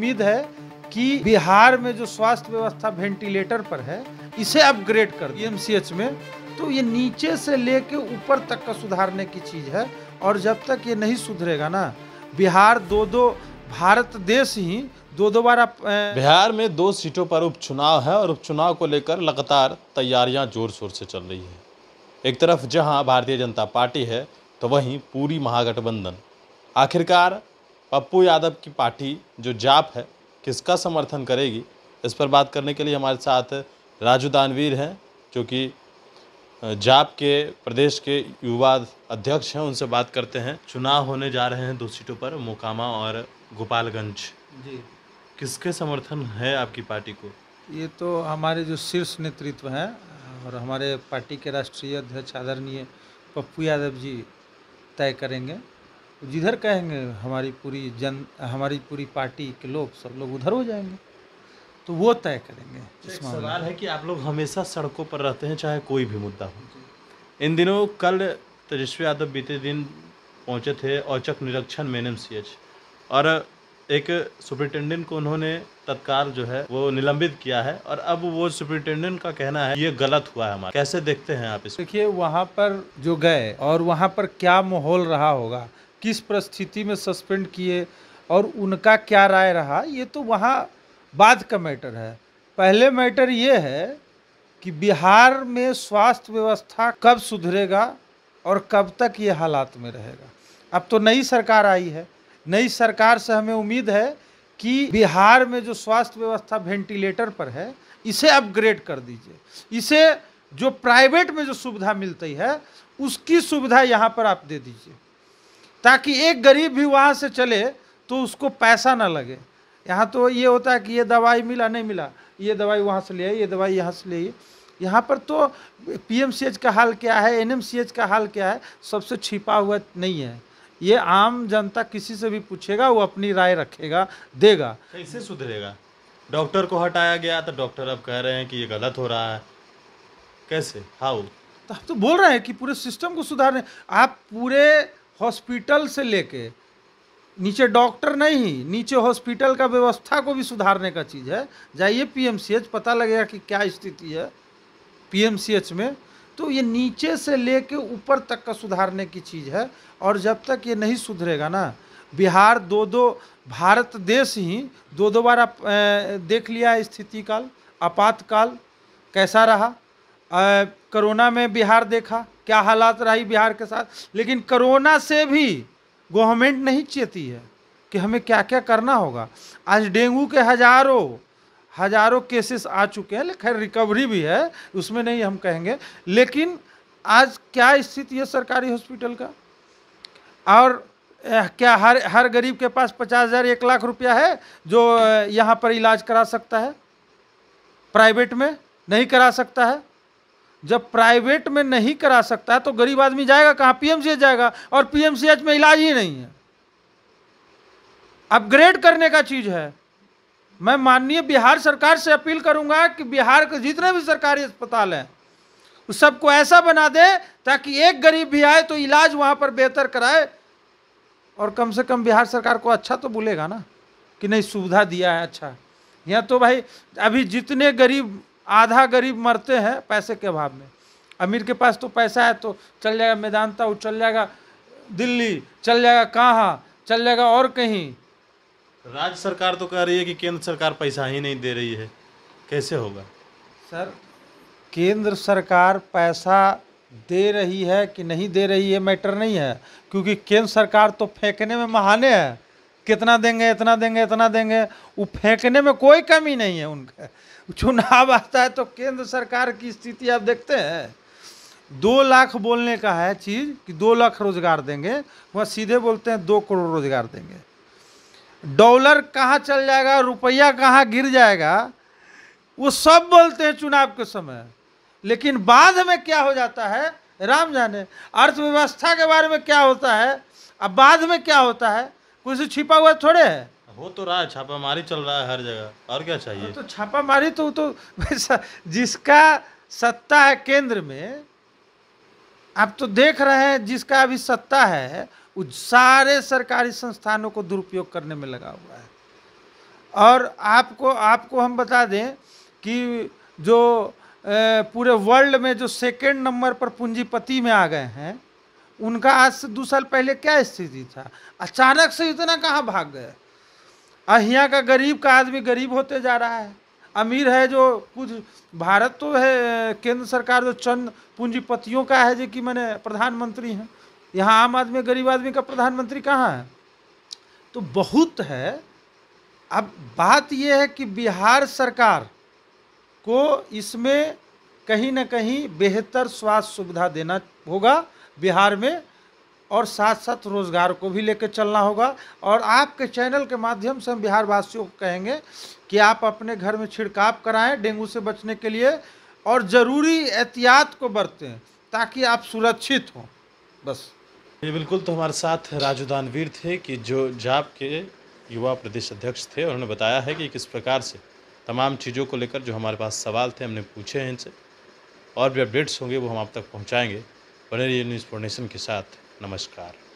उम्मीद है कि बिहार में जो स्वास्थ्य व्यवस्था वेंटिलेटर पर है इसे अपग्रेड कर एमसीएच में तो ये नीचे से लेके ऊपर तक का सुधारने की चीज़ है और जब तक ये नहीं सुधरेगा ना बिहार दो दो भारत देश ही दो दो बार बिहार में दो सीटों पर उपचुनाव है और उपचुनाव को लेकर लगातार तैयारियां जोर शोर से चल रही है एक तरफ जहां भारतीय जनता पार्टी है तो वहीं पूरी महागठबंधन आखिरकार पप्पू यादव की पार्टी जो जाप है किसका समर्थन करेगी इस पर बात करने के लिए हमारे साथ राजू दानवीर हैं जो कि जाप के प्रदेश के युवा अध्यक्ष हैं उनसे बात करते हैं चुनाव होने जा रहे हैं दो सीटों पर मोकामा और गोपालगंज जी किसके समर्थन है आपकी पार्टी को ये तो हमारे जो शीर्ष नेतृत्व हैं और हमारे पार्टी के राष्ट्रीय अध्यक्ष आदरणीय पप्पू यादव जी तय करेंगे जिधर कहेंगे हमारी पूरी जन हमारी पूरी पार्टी के लोग सब लोग उधर हो जाएंगे तो वो तय करेंगे अच्छा, इस सवाल है कि आप लोग हमेशा सड़कों पर रहते हैं चाहे कोई भी मुद्दा हो इन दिनों कल तेजस्वी यादव बीते दिन पहुंचे थे औचक निरीक्षण में एन और एक सुप्रिंटेंडेंट को उन्होंने तत्काल जो है वो निलंबित किया है और अब वो सुप्रिंटेंडेंट का कहना है ये गलत हुआ है हमारा कैसे देखते हैं आप इस देखिए वहाँ पर जो गए और वहाँ पर क्या माहौल रहा होगा किस परिस्थिति में सस्पेंड किए और उनका क्या राय रहा ये तो वहाँ बाद का मैटर है पहले मैटर ये है कि बिहार में स्वास्थ्य व्यवस्था कब सुधरेगा और कब तक ये हालात में रहेगा अब तो नई सरकार आई है नई सरकार से हमें उम्मीद है कि बिहार में जो स्वास्थ्य व्यवस्था वेंटिलेटर पर है इसे अपग्रेड कर दीजिए इसे जो प्राइवेट में जो सुविधा मिलती है उसकी सुविधा यहाँ पर आप दे दीजिए ताकि एक गरीब भी वहाँ से चले तो उसको पैसा ना लगे यहाँ तो ये होता है कि ये दवाई मिला नहीं मिला ये दवाई वहाँ से ले आई ये दवाई यहाँ से ले आई यहाँ पर तो पीएमसीएच का हाल क्या है एनएमसीएच का हाल क्या है सबसे छिपा हुआ नहीं है ये आम जनता किसी से भी पूछेगा वो अपनी राय रखेगा देगा कैसे सुधरेगा डॉक्टर को हटाया गया तो डॉक्टर अब कह रहे हैं कि ये गलत हो रहा है कैसे हाउ तो हम तो बोल रहे हैं कि पूरे सिस्टम को सुधारने आप पूरे हॉस्पिटल से लेके नीचे डॉक्टर नहीं नीचे हॉस्पिटल का व्यवस्था को भी सुधारने का चीज़ है जाइए पीएमसीएच पता लगेगा कि क्या स्थिति है पीएमसीएच में तो ये नीचे से लेके ऊपर तक का सुधारने की चीज़ है और जब तक ये नहीं सुधरेगा ना बिहार दो दो भारत देश ही दो दो बार आप देख लिया स्थिति काल आपातकाल कैसा रहा कोरोना करोना में बिहार देखा क्या हालात रही बिहार के साथ लेकिन कोरोना से भी गवर्नमेंट नहीं चेती है कि हमें क्या क्या करना होगा आज डेंगू के हजारों हजारों केसेस आ चुके हैं खैर रिकवरी भी है उसमें नहीं हम कहेंगे लेकिन आज क्या स्थिति है सरकारी हॉस्पिटल का और क्या हर हर गरीब के पास पचास हज़ार एक लाख रुपया है जो यहाँ पर इलाज करा सकता है प्राइवेट में नहीं करा सकता है जब प्राइवेट में नहीं करा सकता तो गरीब आदमी जाएगा कहाँ पीएमसीएच जाएगा और पीएमसीएच में इलाज ही नहीं है अपग्रेड करने का चीज़ है मैं माननीय बिहार सरकार से अपील करूंगा कि बिहार के जितने भी सरकारी अस्पताल हैं उस सबको ऐसा बना दे ताकि एक गरीब भी आए तो इलाज वहाँ पर बेहतर कराए और कम से कम बिहार सरकार को अच्छा तो बोलेगा ना कि नहीं सुविधा दिया है अच्छा यहाँ तो भाई अभी जितने गरीब आधा गरीब मरते हैं पैसे के अभाव में अमीर के पास तो पैसा है तो चल जाएगा मैदानता वो चल जाएगा दिल्ली चल जाएगा कहाँ चल जाएगा और कहीं राज्य सरकार तो कह रही है कि केंद्र सरकार पैसा ही नहीं दे रही है कैसे होगा सर केंद्र सरकार पैसा दे रही है कि नहीं दे रही है मैटर नहीं है क्योंकि केंद्र सरकार तो फेंकने में महाने हैं कितना देंगे इतना देंगे इतना देंगे वो फेंकने में कोई कमी नहीं है उनका चुनाव आता है तो केंद्र सरकार की स्थिति आप देखते हैं दो लाख बोलने का है चीज़ कि दो लाख रोजगार देंगे वह सीधे बोलते हैं दो करोड़ रोजगार देंगे डॉलर कहाँ चल जाएगा रुपया कहाँ गिर जाएगा वो सब बोलते हैं चुनाव के समय लेकिन बाद में क्या हो जाता है राम जाने अर्थव्यवस्था के बारे में क्या होता है अब बाद में क्या होता है कुछ छिपा हुआ थोड़े है हो तो रहा है छापामारी चल रहा है हर जगह और क्या चाहिए हाँ, तो छापामारी तो तो जिसका सत्ता है केंद्र में आप तो देख रहे हैं जिसका अभी सत्ता है वो सारे सरकारी संस्थानों को दुरुपयोग करने में लगा हुआ है और आपको आपको हम बता दें कि जो पूरे वर्ल्ड में जो सेकेंड नंबर पर पूंजीपति में आ गए हैं उनका आज से दो साल पहले क्या स्थिति था अचानक से इतना कहाँ भाग गए अहिया का गरीब का आदमी गरीब होते जा रहा है अमीर है जो कुछ भारत तो है केंद्र सरकार जो चंद पूंजीपतियों का है जो कि मैंने प्रधानमंत्री हैं यहाँ आम आदमी गरीब आदमी का प्रधानमंत्री कहाँ है तो बहुत है अब बात यह है कि बिहार सरकार को इसमें कहीं ना कहीं बेहतर स्वास्थ्य सुविधा देना होगा बिहार में और साथ साथ रोज़गार को भी लेकर चलना होगा और आपके चैनल के माध्यम से हम बिहार वासियों को कहेंगे कि आप अपने घर में छिड़काव कराएं डेंगू से बचने के लिए और ज़रूरी एहतियात को बरतें ताकि आप सुरक्षित हों बस जी बिल्कुल तो हमारे साथ राजू दानवीर थे कि जो जाप के युवा प्रदेश अध्यक्ष थे उन्होंने बताया है कि किस प्रकार से तमाम चीज़ों को लेकर जो हमारे पास सवाल थे हमने पूछे हैं इनसे और भी अपडेट्स होंगे वो हम आप तक पहुँचाएँगे वनरियल न्यूज़ फाउंडेशन के साथ नमस्कार